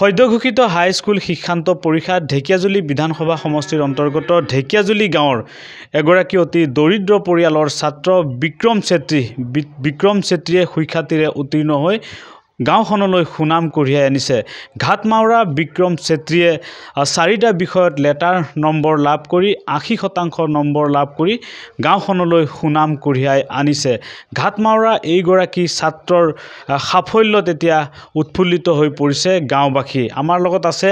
সদ্য ঘোষিত হাইস্কুল শিক্ষান্ত পৰীক্ষাত ঢেকীয়াজুলি বিধানসভা সমষ্টিৰ অন্তৰ্গত ঢেকীয়াজুলি গাঁৱৰ এগৰাকী অতি দৰিদ্ৰ পৰিয়ালৰ ছাত্ৰ বিক্ৰম ছেত্ৰী বিক্ৰম চেত্ৰীয়ে সুখ্যাতিৰে উত্তীৰ্ণ হৈ গাঁওখনলৈ সুনাম কঢ়িয়াই আনিছে ঘাটমাওৰা বিক্ৰম চেত্ৰীয়ে চাৰিটা বিষয়ত লেটাৰ নম্বৰ লাভ কৰি আশী শতাংশ নম্বৰ লাভ কৰি গাঁওখনলৈ সুনাম কঢ়িয়াই আনিছে ঘাটমাওৰা এইগৰাকী ছাত্ৰৰ সাফল্যত এতিয়া উৎফুল্লিত হৈ পৰিছে গাঁওবাসী আমাৰ লগত আছে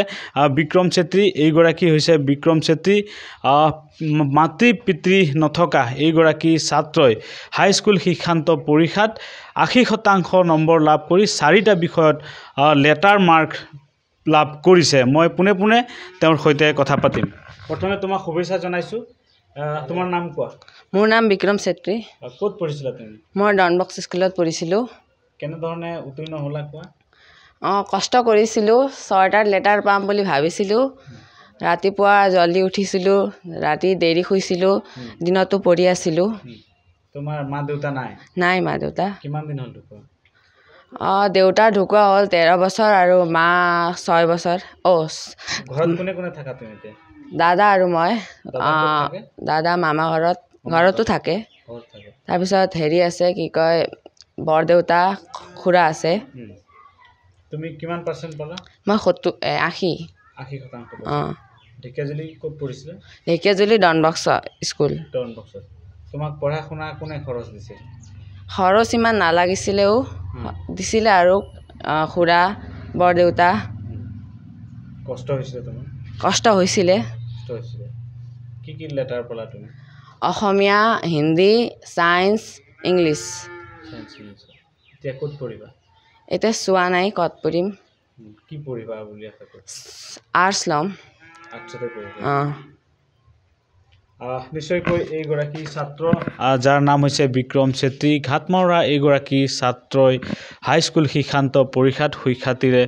বিক্ৰম চেত্ৰী এইগৰাকী হৈছে বিক্ৰম চেত্ৰী মাতৃ পিতৃ নথকা এইগৰাকী ছাত্ৰই হাইস্কুল শিক্ষান্ত পৰীক্ষাত আশী শতাংশ নম্বৰ লাভ কৰি চাৰি চাৰিটা বিষয়ত লেটাৰ মাৰ্ক লাভ কৰিছে মই পোনে পোনে তেওঁৰ সৈতে কথা পাতিম প্ৰথমে তোমাক শুভেচ্ছা জনাইছোঁ তোমাৰ নাম কোৱা মোৰ নাম বিক্ৰম ছেত্ৰী ক'ত পঢ়িছিলা তুমি মই ডনবক্স স্কুলত পঢ়িছিলোঁ কেনেধৰণে উত্তীৰ্ণ হ'লা কোৱা অঁ কষ্ট কৰিছিলোঁ ছয়টাৰ লেটাৰ পাম বুলি ভাবিছিলোঁ ৰাতিপুৱা জল্দি উঠিছিলোঁ ৰাতি দেৰি শুইছিলোঁ দিনতো পঢ়ি আছিলোঁ তোমাৰ মা দেউতা নাই নাই মা দেউতা কিমান দিন হ'ল তোমাৰ অঁ দেউতাৰ ঢুকুৱা হ'ল তেৰ বছৰ আৰু মা ছয় বছৰ দাদা আৰু মই দাদা মামা ঘৰত ঘৰতো থাকে তাৰপিছত হেৰি আছে কি কয় বৰদেউতা খুৰা আছে তুমি ডনবক্স স্কুল খৰচ ইমান নালাগিছিলেও দিছিলে আৰু খুৰা বৰদেউতা কষ্ট হৈছিলে অসমীয়া হিন্দী চাইন্স ইংলিছ এতিয়া চোৱা নাই ক'ত পঢ়িম আৰ্টছ ল'ম অঁ নিশ্চয়কৈ এইগৰাকী ছাত্ৰ যাৰ নাম হৈছে বিক্ৰম চেত্ৰী ঘাটমাউৰা এইগৰাকী ছাত্ৰই হাইস্কুল শিক্ষান্ত পৰীক্ষাত সুখ্যাতিৰে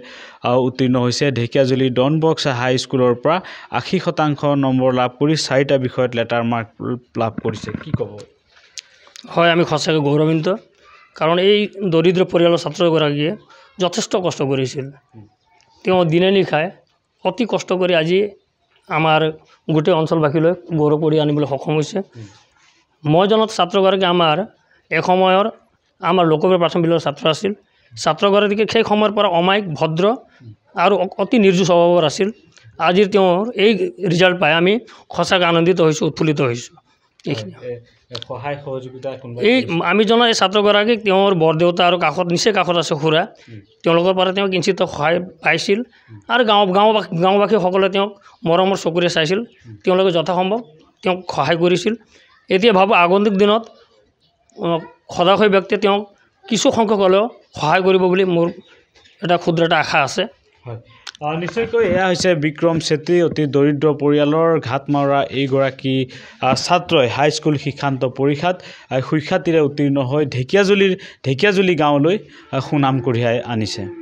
উত্তীৰ্ণ হৈছে ঢেকিয়াজুলি ডন বক্স হাইস্কুলৰ পৰা আশী শতাংশ নম্বৰ লাভ কৰি চাৰিটা বিষয়ত লেটাৰ মাৰ্ক লাভ কৰিছে কি ক'ব হয় আমি সঁচাকৈ গৌৰৱান্বিত কাৰণ এই দৰিদ্ৰ পৰিয়ালৰ ছাত্ৰগৰাকীয়ে যথেষ্ট কষ্ট কৰিছিল তেওঁ দিনে নিশাই অতি কষ্ট কৰি আজি আমাৰ গোটেই অঞ্চলবাসীলৈ গৌৰৱ কৰি আনিবলৈ সক্ষম হৈছে মই জনাত ছাত্ৰগৰাকী আমাৰ এসময়ৰ আমাৰ লোকপ্ৰিয় প্ৰাথমিক বিদ্যালয়ৰ ছাত্ৰ আছিল ছাত্ৰগৰাকীকে সেই সময়ৰ পৰা অমায়িক ভদ্ৰ আৰু অতি নিৰ্জু স্বভাৱৰ আছিল আজিৰ তেওঁৰ এই ৰিজাল্ট পাই আমি সঁচাকৈ আনন্দিত হৈছোঁ উৎফুল্লিত হৈছোঁ এই আমি জনা এই ছাত্ৰগৰাকীক তেওঁৰ বৰদেউতা আৰু কাষত নিচেই কাষত আছে খুৰা তেওঁলোকৰ পৰা তেওঁ কিঞ্চিত সহায় পাইছিল আৰু গাঁও গাঁওবাসী গাঁওবাসীসকলে তেওঁক মৰমৰ চকুৰে চাইছিল তেওঁলোকে যথাসম্ভৱ তেওঁক সহায় কৰিছিল এতিয়া ভাবোঁ আগন্তুক দিনত সদাশয় ব্যক্তিয়ে তেওঁক কিছু সংখ্যক হ'লেও সহায় কৰিব বুলি মোৰ এটা ক্ষুদ্ৰ এটা আশা আছে নিশ্চয়কৈ এয়া হৈছে বিক্ৰম চেত্ৰী অতি দৰিদ্ৰ পৰিয়ালৰ ঘাট মাৰা এইগৰাকী ছাত্ৰই হাইস্কুল শিক্ষান্ত পৰীক্ষাত সুখ্যাতিৰে উত্তীৰ্ণ হৈ ঢেকীয়াজুলিৰ ঢেকীয়াজুলি গাঁৱলৈ সুনাম কঢ়িয়াই আনিছে